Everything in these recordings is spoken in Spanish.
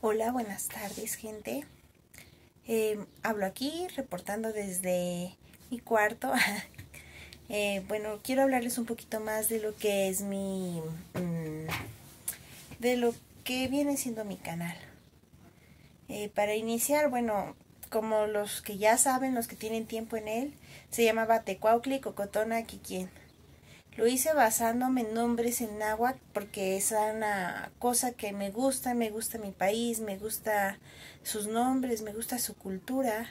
Hola, buenas tardes gente. Eh, hablo aquí reportando desde mi cuarto. Eh, bueno, quiero hablarles un poquito más de lo que es mi... Mm, de lo que viene siendo mi canal. Eh, para iniciar, bueno, como los que ya saben, los que tienen tiempo en él, se llamaba Tecuaucli Cocotona Kikien. Lo hice basándome en nombres en agua porque es una cosa que me gusta, me gusta mi país, me gusta sus nombres, me gusta su cultura.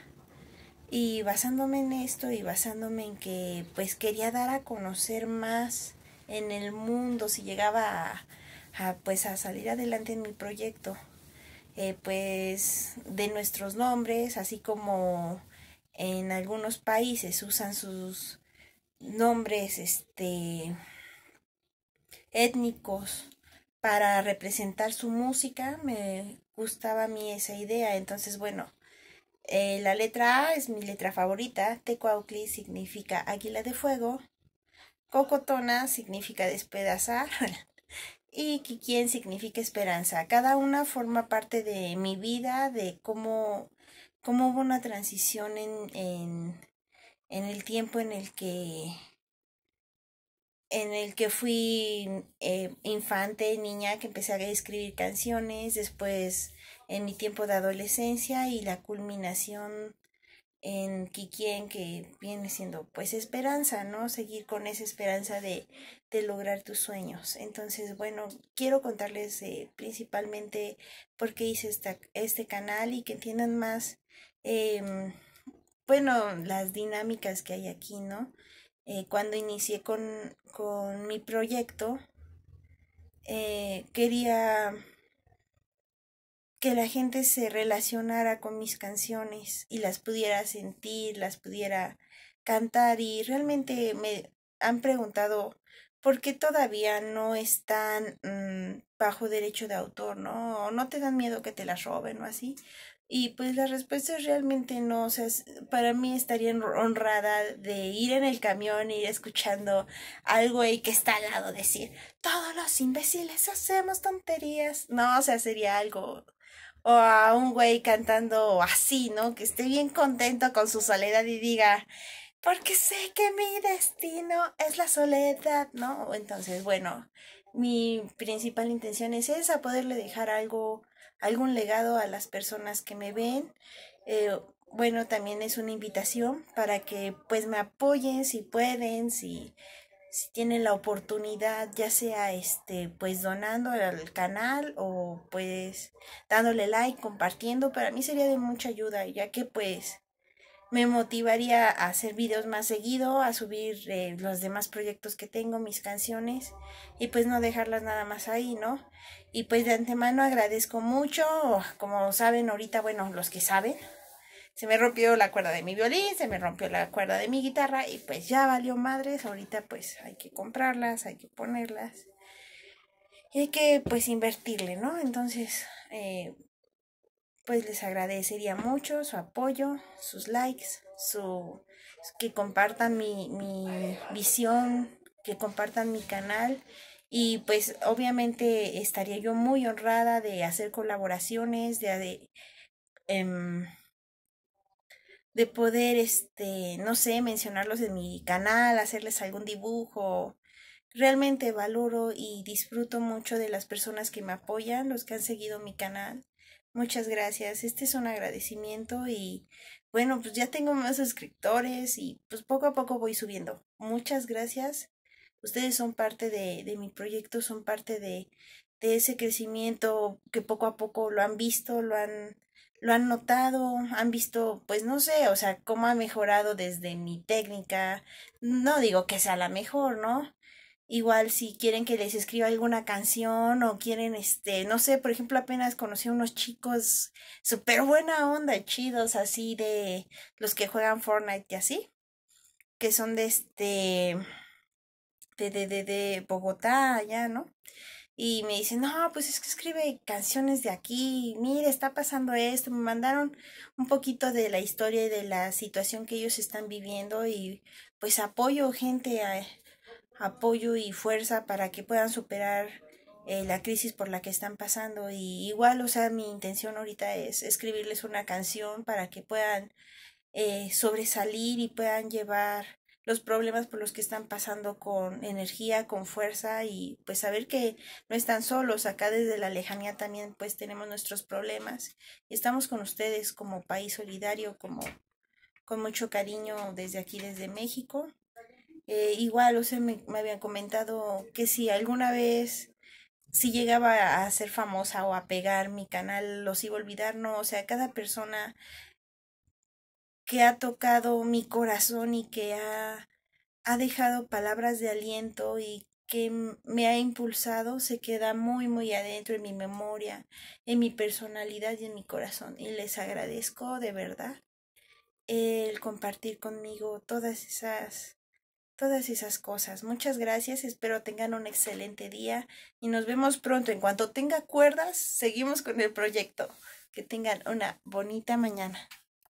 Y basándome en esto y basándome en que pues quería dar a conocer más en el mundo si llegaba a, pues a salir adelante en mi proyecto. Eh, pues de nuestros nombres, así como en algunos países usan sus nombres este, étnicos para representar su música, me gustaba a mí esa idea. Entonces, bueno, eh, la letra A es mi letra favorita. Tecuaucli significa águila de fuego. Cocotona significa despedazar. y Kikien significa esperanza. Cada una forma parte de mi vida, de cómo, cómo hubo una transición en, en, en el tiempo en el que en el que fui eh, infante, niña, que empecé a escribir canciones, después en mi tiempo de adolescencia y la culminación en Kikien, que viene siendo pues esperanza, ¿no? Seguir con esa esperanza de, lograr tus sueños. Entonces, bueno, quiero contarles eh, principalmente por qué hice esta, este canal y que entiendan más. Em, bueno, las dinámicas que hay aquí, ¿no? Eh, cuando inicié con, mi proyecto, eh, quería que la gente se relacionara con mis canciones y las pudiera sentir, las pudiera cantar y realmente me han preguntado por qué todavía no están mm, bajo derecho de autor, ¿no? O no te dan miedo que te las roben o así. Y pues la respuesta es realmente no, o sea, para mí estaría honrada de ir en el camión, ir escuchando algo y que está al lado decir, todos los imbéciles hacemos tonterías. No, o sea, sería algo o a un güey cantando así, ¿no? Que esté bien contento con su soledad y diga, porque sé que mi destino es la soledad, ¿no? Entonces, bueno, mi principal intención es esa, poderle dejar algo algún legado a las personas que me ven. Eh, bueno, también es una invitación para que pues me apoyen si pueden, si, si tienen la oportunidad, ya sea este, pues donando al canal o pues dándole like, compartiendo, para mí sería de mucha ayuda, ya que pues me motivaría a hacer videos más seguido, a subir eh, los demás proyectos que tengo, mis canciones, y pues no dejarlas nada más ahí, ¿no? Y pues de antemano agradezco mucho, como saben ahorita, bueno, los que saben, se me rompió la cuerda de mi violín, se me rompió la cuerda de mi guitarra, y pues ya valió madres, ahorita pues hay que comprarlas, hay que ponerlas, y hay que pues invertirle, ¿no? Entonces, eh, pues les agradecería mucho su apoyo, sus likes, su, que compartan mi, visión, que compartan mi canal. Y pues obviamente estaría yo muy honrada de hacer colaboraciones, de, de, em, de poder, este, no sé, mencionarlos en mi canal, hacerles algún dibujo. Realmente valoro y disfruto mucho de las personas que me apoyan, los que han seguido mi canal. Muchas gracias. Este es un agradecimiento y bueno, pues ya tengo más suscriptores y pues poco a poco voy subiendo. Muchas gracias. Ustedes son parte de, de mi proyecto, son parte de, de ese crecimiento que poco a poco lo han visto, lo han, lo han notado, han visto, pues no sé, o sea, cómo ha mejorado desde mi técnica. No digo que sea la mejor, ¿no? Igual si quieren que les escriba alguna canción o quieren, este, no sé, por ejemplo, apenas conocí a unos chicos súper buena onda, chidos, así de los que juegan Fortnite y así, que son de este, de, de, de, de Bogotá, allá, ¿no? Y me dicen, no, pues es que escribe canciones de aquí, mire, está pasando esto, me mandaron un poquito de la historia y de la situación que ellos están viviendo y pues apoyo gente a apoyo y fuerza para que puedan superar eh, la crisis por la que están pasando. Y igual, o sea, mi intención ahorita es escribirles una canción para que puedan eh, sobresalir y puedan llevar los problemas por los que están pasando con energía, con fuerza y pues saber que no están solos, acá desde la lejanía también pues tenemos nuestros problemas y estamos con ustedes como país solidario, como con mucho cariño desde aquí, desde México eh, igual, o me, me habían comentado que si alguna vez, si llegaba a ser famosa o a pegar mi canal, los iba a olvidar, no, o sea, cada persona que ha tocado mi corazón y que ha, ha dejado palabras de aliento y que me ha impulsado se queda muy muy adentro en mi memoria, en mi personalidad y en mi corazón. Y les agradezco de verdad el compartir conmigo todas esas todas esas cosas. Muchas gracias, espero tengan un excelente día y nos vemos pronto. En cuanto tenga cuerdas, seguimos con el proyecto. Que tengan una bonita mañana.